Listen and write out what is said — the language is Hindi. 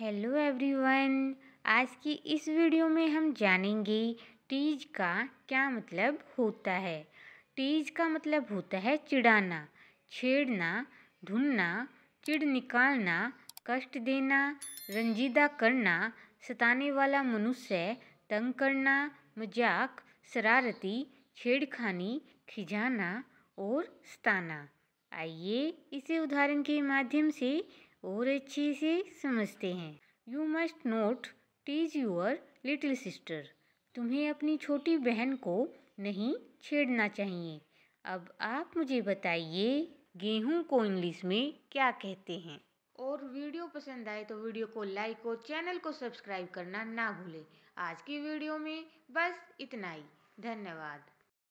हेलो एवरीवन आज की इस वीडियो में हम जानेंगे टीज का क्या मतलब होता है टीज का मतलब होता है चिढ़ाना छेड़ना ढूंढना चिड़ निकालना कष्ट देना रंजीदा करना सताने वाला मनुष्य तंग करना मजाक शरारती छेड़खानी खिजाना और सताना आइए इसे उदाहरण के माध्यम से और अच्छे से समझते हैं you must not tease your little sister तुम्हें अपनी छोटी बहन को नहीं छेड़ना चाहिए अब आप मुझे बताइए गेहूं को इंग्लिश में क्या कहते हैं और वीडियो पसंद आए तो वीडियो को लाइक और चैनल को सब्सक्राइब करना ना भूलें आज की वीडियो में बस इतना ही धन्यवाद